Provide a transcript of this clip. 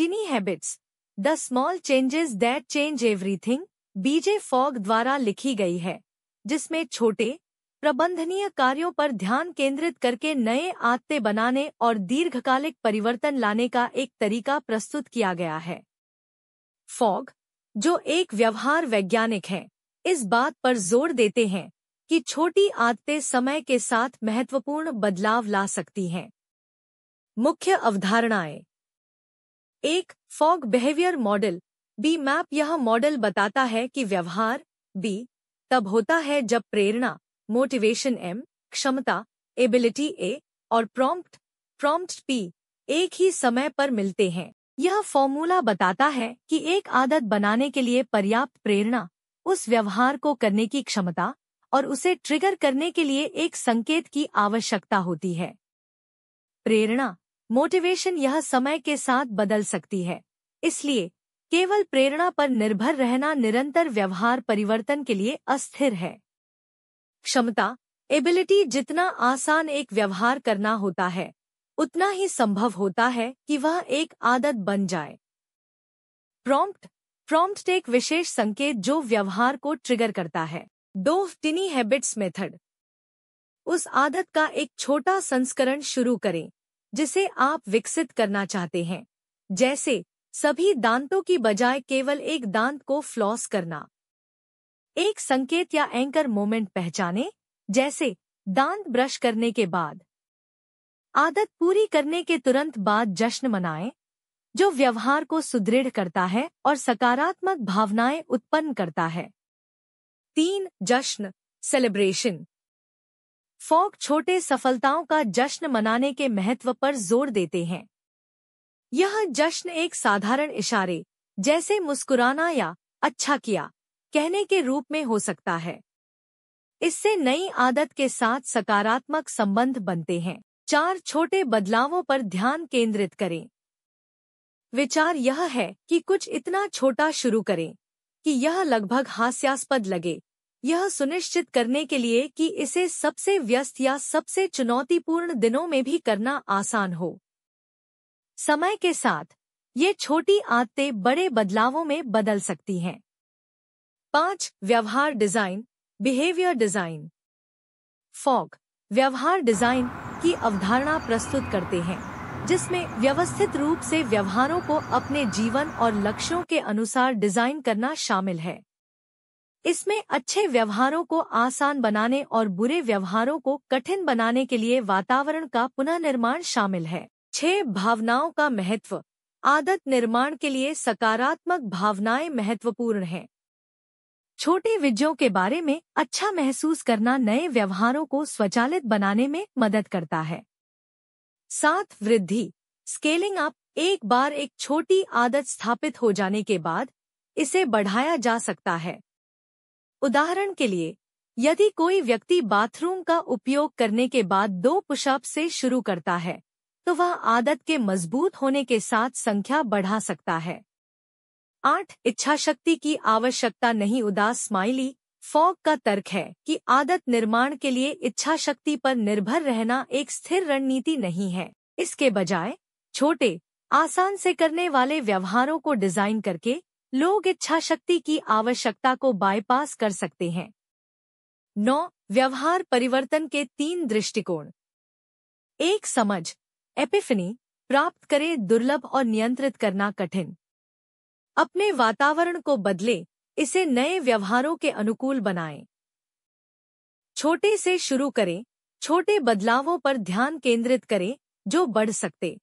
Tiny Habits the small changes that change everything B J Fogg द्वारा लिखी गई है जिसमें छोटे प्रबंधनीय कार्यों पर ध्यान केंद्रित करके नए आदतें बनाने और दीर्घकालिक परिवर्तन लाने का एक तरीका प्रस्तुत किया गया है फॉग जो एक व्यवहार वैज्ञानिक है इस बात पर जोर देते हैं कि छोटी आदतें समय के साथ महत्वपूर्ण बदलाव ला सकती हैं मुख्य अवधारणाएं एक Fogg behaviour model B map यह मॉडल बताता है कि व्यवहार बी तब होता है जब प्रेरणा मोटिवेशन एम क्षमता एबिलिटी ए और प्रॉम्प्ट प्रॉम्प्ट पी एक ही समय पर मिलते हैं यह फॉर्मूला बताता है कि एक आदत बनाने के लिए पर्याप्त प्रेरणा उस व्यवहार को करने की क्षमता और उसे ट्रिगर करने के लिए एक संकेत की आवश्यकता होती है प्रेरणा मोटिवेशन यह समय के साथ बदल सकती है इसलिए केवल प्रेरणा पर निर्भर रहना निरंतर व्यवहार परिवर्तन के लिए अस्थिर है क्षमता एबिलिटी जितना आसान एक व्यवहार करना होता है उतना ही संभव होता है कि वह एक आदत बन जाए प्रॉम्प्ट प्रॉम्प्ट एक विशेष संकेत जो व्यवहार को ट्रिगर करता है दो टिनी हैबिट्स मेथड उस आदत का एक छोटा संस्करण शुरू करें जिसे आप विकसित करना चाहते हैं जैसे सभी दांतों की बजाय केवल एक दांत को फ्लॉस करना एक संकेत या एंकर मोमेंट पहचाने जैसे दांत ब्रश करने के बाद आदत पूरी करने के तुरंत बाद जश्न मनाएं, जो व्यवहार को सुदृढ़ करता है और सकारात्मक भावनाएं उत्पन्न करता है तीन जश्न सेलिब्रेशन फोक छोटे सफलताओं का जश्न मनाने के महत्व पर जोर देते हैं यह जश्न एक साधारण इशारे जैसे मुस्कुराना या अच्छा किया कहने के रूप में हो सकता है इससे नई आदत के साथ सकारात्मक संबंध बनते हैं चार छोटे बदलावों पर ध्यान केंद्रित करें विचार यह है कि कुछ इतना छोटा शुरू करें कि यह लगभग हास्यास्पद लगे यह सुनिश्चित करने के लिए कि इसे सबसे व्यस्त या सबसे चुनौतीपूर्ण दिनों में भी करना आसान हो समय के साथ ये छोटी आदतें बड़े बदलावों में बदल सकती हैं पांच व्यवहार डिजाइन बिहेवियर डिजाइन फॉग व्यवहार डिजाइन की अवधारणा प्रस्तुत करते हैं जिसमें व्यवस्थित रूप से व्यवहारों को अपने जीवन और लक्ष्यों के अनुसार डिजाइन करना शामिल है इसमें अच्छे व्यवहारों को आसान बनाने और बुरे व्यवहारों को कठिन बनाने के लिए वातावरण का पुनर्निर्माण शामिल है छह भावनाओं का महत्व आदत निर्माण के लिए सकारात्मक भावनाएं महत्वपूर्ण हैं छोटे विजयों के बारे में अच्छा महसूस करना नए व्यवहारों को स्वचालित बनाने में मदद करता है सात वृद्धि स्केलिंग अप एक बार एक छोटी आदत स्थापित हो जाने के बाद इसे बढ़ाया जा सकता है उदाहरण के लिए यदि कोई व्यक्ति बाथरूम का उपयोग करने के बाद दो पुशअप से शुरू करता है तो वह आदत के मजबूत होने के साथ संख्या बढ़ा सकता है आठ इच्छा शक्ति की आवश्यकता नहीं उदास स्माइली फॉग का तर्क है कि आदत निर्माण के लिए इच्छा शक्ति पर निर्भर रहना एक स्थिर रणनीति नहीं है इसके बजाय छोटे आसान से करने वाले व्यवहारों को डिजाइन करके लोग इच्छा शक्ति की आवश्यकता को बायपास कर सकते हैं नौ व्यवहार परिवर्तन के तीन दृष्टिकोण एक समझ एपिफनी प्राप्त करें दुर्लभ और नियंत्रित करना कठिन अपने वातावरण को बदले इसे नए व्यवहारों के अनुकूल बनाएं छोटे से शुरू करें छोटे बदलावों पर ध्यान केंद्रित करें जो बढ़ सकते